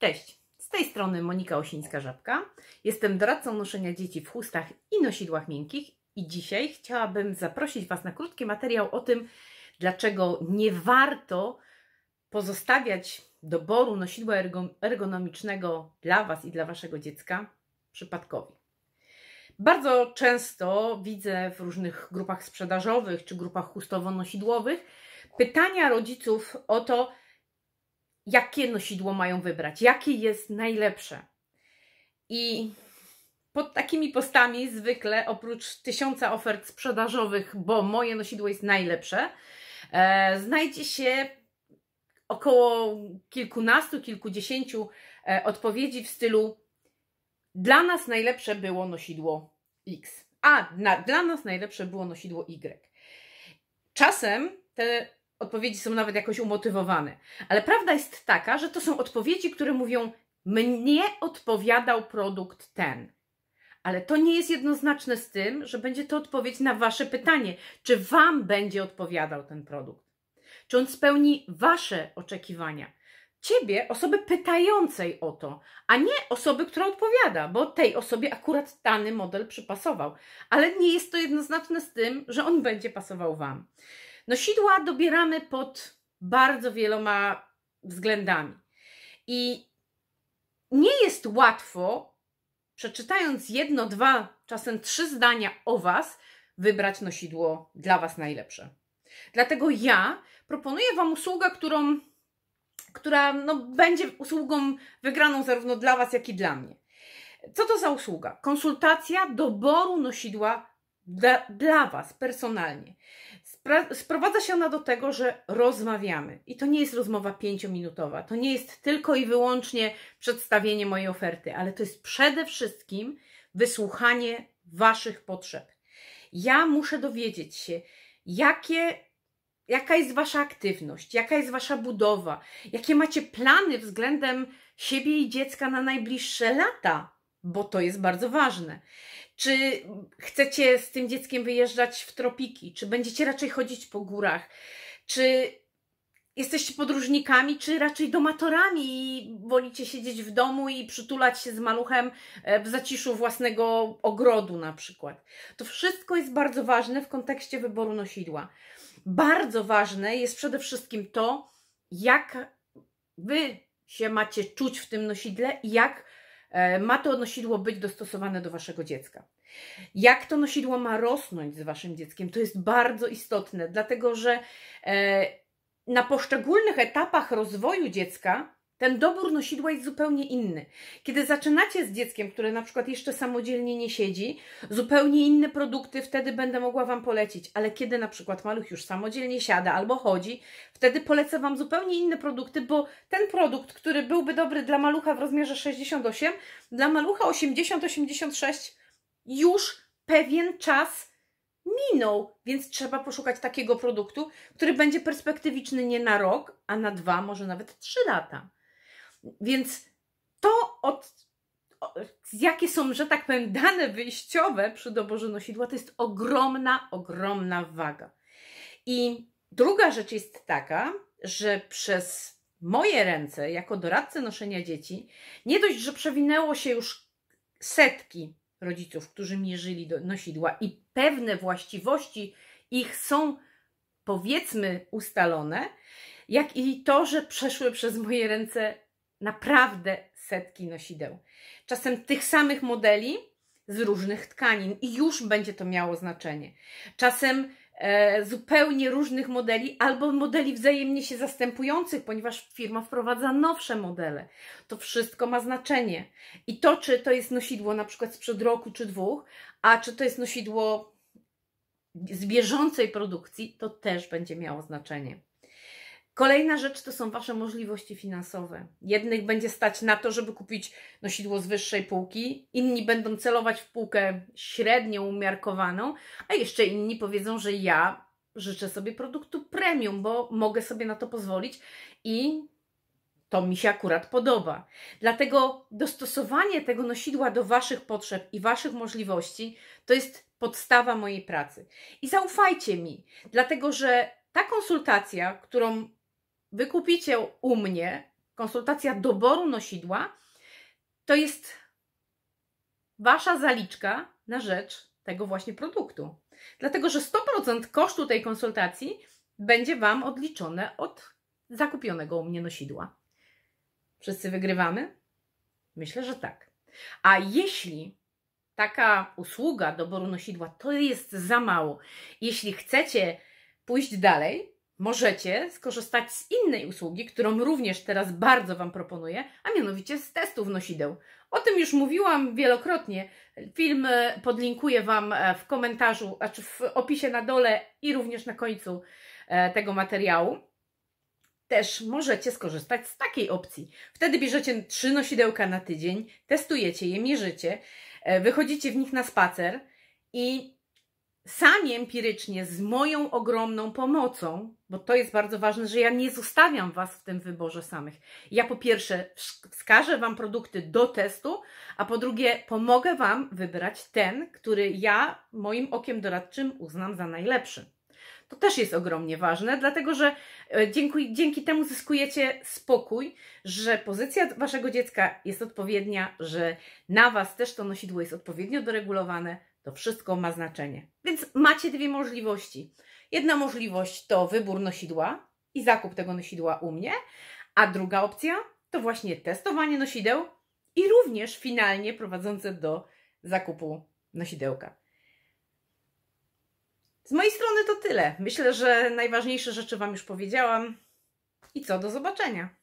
Cześć, z tej strony Monika Osińska-Żabka. Jestem doradcą noszenia dzieci w chustach i nosidłach miękkich i dzisiaj chciałabym zaprosić Was na krótki materiał o tym, dlaczego nie warto pozostawiać doboru nosidła ergonomicznego dla Was i dla Waszego dziecka przypadkowi. Bardzo często widzę w różnych grupach sprzedażowych czy grupach chustowo-nosidłowych pytania rodziców o to, jakie nosidło mają wybrać, jakie jest najlepsze. I pod takimi postami zwykle oprócz tysiąca ofert sprzedażowych, bo moje nosidło jest najlepsze, e, znajdzie się około kilkunastu, kilkudziesięciu e, odpowiedzi w stylu dla nas najlepsze było nosidło X, a na, dla nas najlepsze było nosidło Y. Czasem te odpowiedzi są nawet jakoś umotywowane. Ale prawda jest taka, że to są odpowiedzi, które mówią: Mnie odpowiadał produkt ten. Ale to nie jest jednoznaczne z tym, że będzie to odpowiedź na Wasze pytanie, czy Wam będzie odpowiadał ten produkt, czy on spełni Wasze oczekiwania. Ciebie, osoby pytającej o to, a nie osoby, która odpowiada, bo tej osobie akurat dany model przypasował, ale nie jest to jednoznaczne z tym, że on będzie pasował Wam. No sidła dobieramy pod bardzo wieloma względami. I nie jest łatwo, przeczytając jedno, dwa, czasem trzy zdania o Was, wybrać nosidło dla Was najlepsze. Dlatego ja proponuję Wam usługę, którą, która no, będzie usługą wygraną zarówno dla Was, jak i dla mnie. Co to za usługa? Konsultacja doboru nosidła dla, dla Was personalnie sprowadza się ona do tego, że rozmawiamy. I to nie jest rozmowa pięciominutowa, to nie jest tylko i wyłącznie przedstawienie mojej oferty, ale to jest przede wszystkim wysłuchanie Waszych potrzeb. Ja muszę dowiedzieć się, jakie, jaka jest Wasza aktywność, jaka jest Wasza budowa, jakie macie plany względem siebie i dziecka na najbliższe lata bo to jest bardzo ważne. Czy chcecie z tym dzieckiem wyjeżdżać w tropiki? Czy będziecie raczej chodzić po górach? Czy jesteście podróżnikami, czy raczej domatorami i wolicie siedzieć w domu i przytulać się z maluchem e, w zaciszu własnego ogrodu na przykład. To wszystko jest bardzo ważne w kontekście wyboru nosidła. Bardzo ważne jest przede wszystkim to, jak Wy się macie czuć w tym nosidle i jak E, ma to nosidło być dostosowane do waszego dziecka. Jak to nosidło ma rosnąć z waszym dzieckiem, to jest bardzo istotne, dlatego że e, na poszczególnych etapach rozwoju dziecka ten dobór nosidła jest zupełnie inny. Kiedy zaczynacie z dzieckiem, które na przykład jeszcze samodzielnie nie siedzi, zupełnie inne produkty wtedy będę mogła Wam polecić, ale kiedy na przykład maluch już samodzielnie siada albo chodzi, wtedy polecę Wam zupełnie inne produkty, bo ten produkt, który byłby dobry dla malucha w rozmiarze 68, dla malucha 80-86 już pewien czas minął, więc trzeba poszukać takiego produktu, który będzie perspektywiczny nie na rok, a na dwa, może nawet trzy lata. Więc to, od, jakie są, że tak powiem, dane wyjściowe przy doborze nosidła, to jest ogromna, ogromna waga. I druga rzecz jest taka, że przez moje ręce, jako doradcę noszenia dzieci, nie dość, że przewinęło się już setki rodziców, którzy mierzyli do nosidła i pewne właściwości ich są, powiedzmy, ustalone, jak i to, że przeszły przez moje ręce naprawdę setki nosideł. Czasem tych samych modeli z różnych tkanin i już będzie to miało znaczenie. Czasem e, zupełnie różnych modeli albo modeli wzajemnie się zastępujących, ponieważ firma wprowadza nowsze modele. To wszystko ma znaczenie. I to, czy to jest nosidło na przykład sprzed roku czy dwóch, a czy to jest nosidło z bieżącej produkcji, to też będzie miało znaczenie. Kolejna rzecz to są Wasze możliwości finansowe. Jednych będzie stać na to, żeby kupić nosidło z wyższej półki, inni będą celować w półkę średnio umiarkowaną, a jeszcze inni powiedzą, że ja życzę sobie produktu premium, bo mogę sobie na to pozwolić i to mi się akurat podoba. Dlatego dostosowanie tego nosidła do Waszych potrzeb i Waszych możliwości to jest podstawa mojej pracy. I zaufajcie mi, dlatego że ta konsultacja, którą wykupicie u mnie konsultacja doboru nosidła, to jest Wasza zaliczka na rzecz tego właśnie produktu. Dlatego, że 100% kosztu tej konsultacji będzie Wam odliczone od zakupionego u mnie nosidła. Wszyscy wygrywamy? Myślę, że tak. A jeśli taka usługa doboru nosidła to jest za mało, jeśli chcecie pójść dalej, możecie skorzystać z innej usługi, którą również teraz bardzo Wam proponuję, a mianowicie z testów nosideł. O tym już mówiłam wielokrotnie. Film e, podlinkuję Wam e, w komentarzu, znaczy w opisie na dole i również na końcu e, tego materiału też możecie skorzystać z takiej opcji. Wtedy bierzecie trzy nosidełka na tydzień, testujecie je, mierzycie, wychodzicie w nich na spacer i sami empirycznie z moją ogromną pomocą, bo to jest bardzo ważne, że ja nie zostawiam Was w tym wyborze samych. Ja po pierwsze wskażę Wam produkty do testu, a po drugie pomogę Wam wybrać ten, który ja moim okiem doradczym uznam za najlepszy. To też jest ogromnie ważne, dlatego że e, dzięki, dzięki, temu zyskujecie spokój, że pozycja waszego dziecka jest odpowiednia, że na was też to nosidło jest odpowiednio doregulowane, to wszystko ma znaczenie. Więc macie dwie możliwości. Jedna możliwość to wybór nosidła i zakup tego nosidła u mnie, a druga opcja to właśnie testowanie nosideł i również finalnie prowadzące do zakupu nosidełka. Z mojej strony to tyle. Myślę, że najważniejsze rzeczy Wam już powiedziałam. I co, do zobaczenia.